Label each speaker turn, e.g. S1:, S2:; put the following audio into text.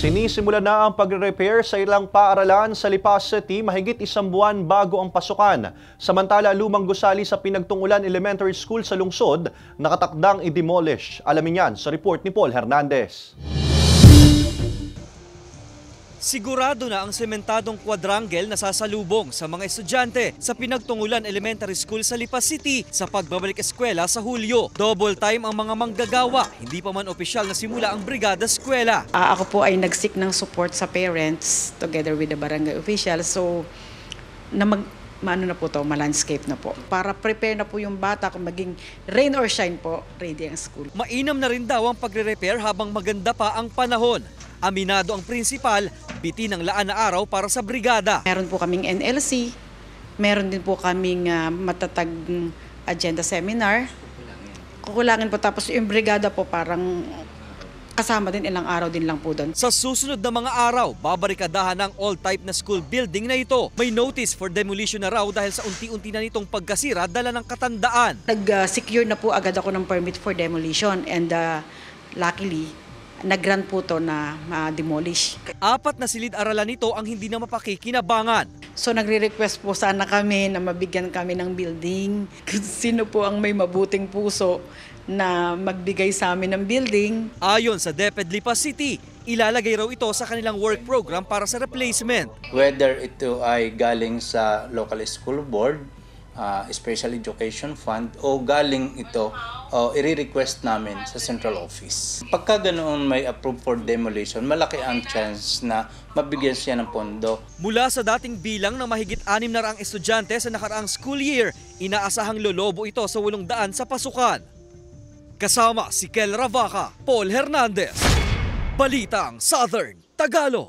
S1: Sinisimula na ang pagre-repair sa ilang paaralan sa Lipa City mahigit isang buwan bago ang pasukan. Samantala, lumang gusali sa Pinagtungulan Elementary School sa lungsod, nakatakdang i-demolish. Alamin yan sa report ni Paul Hernandez.
S2: Sigurado na ang sementadong quadrangle na sasalubong sa mga estudyante sa Pinagtungulan Elementary School sa Lipa City sa pagbabalik eskwela sa Hulyo. Double time ang mga manggagawa, hindi pa man opisyal na simula ang brigada eskwela.
S3: Uh, ako po ay nagsik ng support sa parents together with the barangay official so na mag maano na po to, ma-landscape na po. Para prepare na po yung bata kung maging rain or shine po,
S2: ready ang school. Mainam na rin daw ang pagre-repair habang maganda pa ang panahon.
S3: Aminado ang prinsipal, bitin ng laan na araw para sa brigada. Meron po kaming NLC, meron din po kaming uh, matatag agenda seminar. Kukulangin po tapos yung brigada po parang kasama din ilang araw din lang po doon.
S2: Sa susunod na mga araw, babarikadahan ang all-type na school building na ito. May notice for demolition na raw dahil sa unti-unti na nitong pagkasira dala ng katandaan.
S3: Nag-secure ah, na po agad ako ng permit for demolition and uh, luckily nagran po to na ma-demolish. Apat na silid-aralan nito ang hindi na mapakikinabangan. So nagre-request po sana kami na mabigyan kami ng building. Sino po ang may mabuting puso na magbigay sa amin ng building?
S2: Ayon sa
S4: DepEd Lipa City, ilalagay raw ito sa kanilang work program para sa replacement. Whether ito ay galing sa local school board uh, Special Education Fund o galing ito o i-request namin sa central office. Pagka ganoon may approve for demolition, malaki ang chance na mabigyan siya ng pondo. Mula sa dating bilang ng mahigit na
S2: 600 estudyante sa nakaraang school year, inaasahang lolobo ito sa 800 sa pasukan. Kasama si Kel Ravaca, Paul Hernandez. Balitang Southern Tagalog.